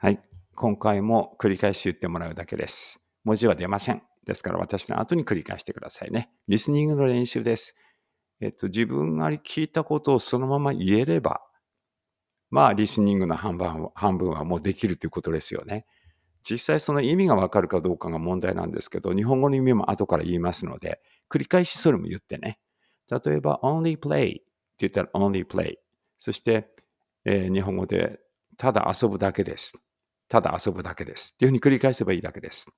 はい。今回も繰り返し言ってもらうだけです。文字は出ません。ですから私の後に繰り返してくださいね。リスニングの練習です。えっと、自分が聞いたことをそのまま言えれば、まあ、リスニングの半分半分はもうできるということですよね。実際その意味がわかるかどうかが問題なんですけど、日本語の意味も後から言いますので、繰り返しそれも言ってね。例えば、only play って言ったら only play。そして、えー、日本語でただ遊ぶだけです。ただ遊ぶだけです。っていうふうに繰り返せばいいだけです。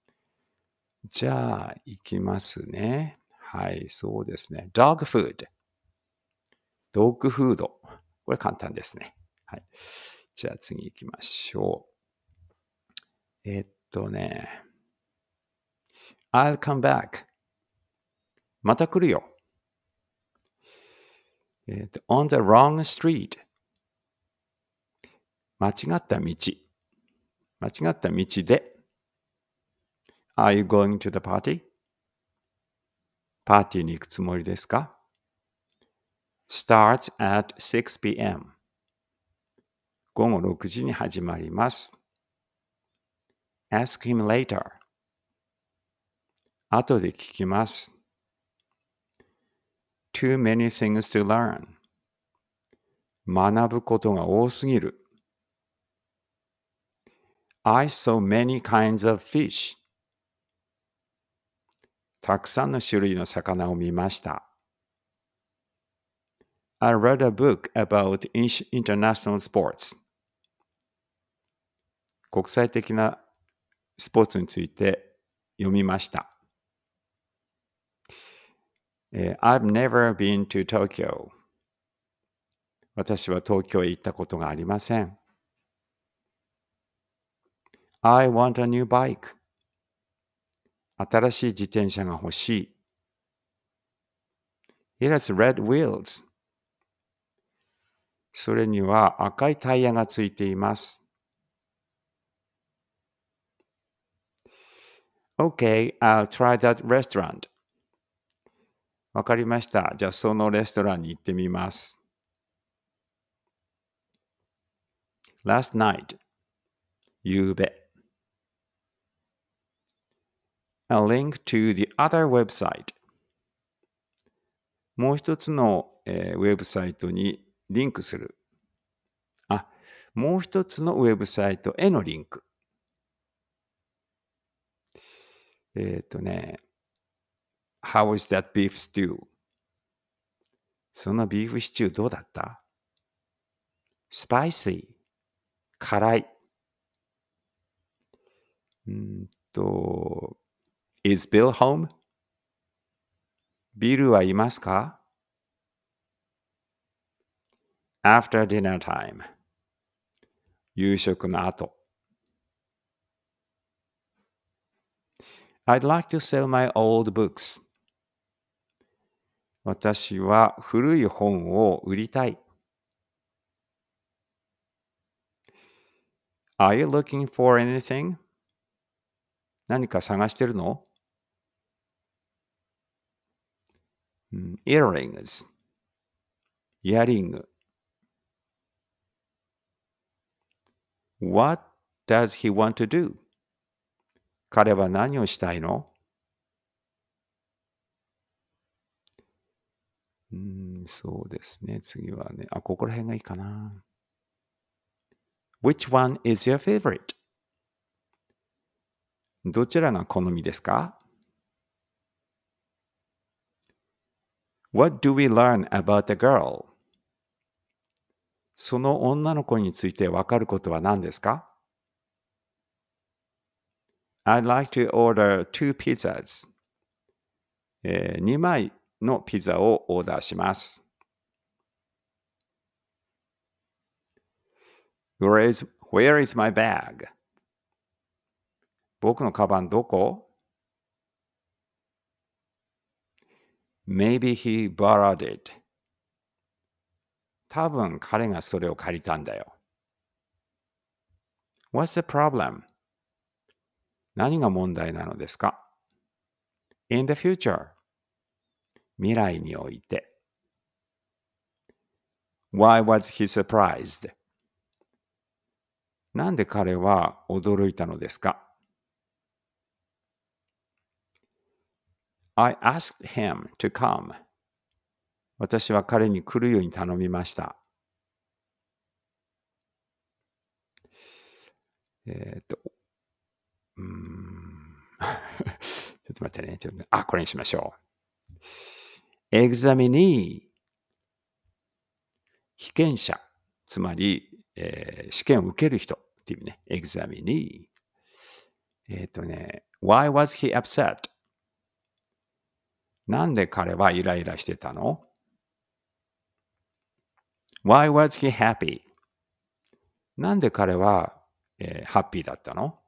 じゃあ、いきますね。はい、そうですね。dog food。ドッグフード。これ簡単ですね。はい。じゃあ次行きましょう。えっとね。I'll come back. また来るよ。えっと、on the wrong street. 間違った道。間違った道で。Are you going to the party? パーティーに行くつもりですか ?starts at 6pm 午後6時に始まります。ask him later 後で聞きます。too many things to learn 学ぶことが多すぎる。I saw many kinds of fish. たくさんの種類の魚を見ました。I read a book about international sports. 国際的なスポーツについて読みました。I've never been to Tokyo. 私は東京へ行ったことがありません。I want a new bike. 新しい自転車が欲しい。It has red wheels. それには赤いタイヤがついています。Okay, I'll try that restaurant. わかりました。じゃあそのレストランに行ってみます。Last night, 夕べ。a link to the other website もう一つの、えー、ウェブサイトにリンクする。あ、もう一つのウェブサイトへのリンク。えっ、ー、とね、How is that beef stew? そのビーフシチューどうだった ?spicy 辛い。うんと、Is Bill home? ビルはいますか ?After dinner time 夕食の後 I'd like to sell my old books 私は古い本を売りたい。Are you looking for anything? 何か探してるの earrings イヤリング What does he want to do? 彼は何をしたいのうん、そうですね。次はね。あ、ここら辺がいいかな。Which one is your favorite? どちらが好みですか What do we learn about the girl? その女の子についてわかることは何ですか ?I'd like to order two pizzas. えー、2枚のピザをオーダーします。Where is, where is my bag? 僕のカバンどこ Maybe he borrowed it. 多分彼がそれを借りたんだよ。What's the problem? 何が問題なのですか ?In the future. 未来において。Why was he surprised? なんで彼は驚いたのですか I asked him to come. 私は彼に来るように頼みました。えっ、と、うん。ちょっと待ってね。ちょっとあ、これにしましょう。examinee 被験者。つまり、えー、試験を受ける人っていうね。エグザミニー。えっ、とね、Why was he upset? なんで彼はイライラしてたの ?Why was he happy? なんで彼は、えー、ハッピーだったの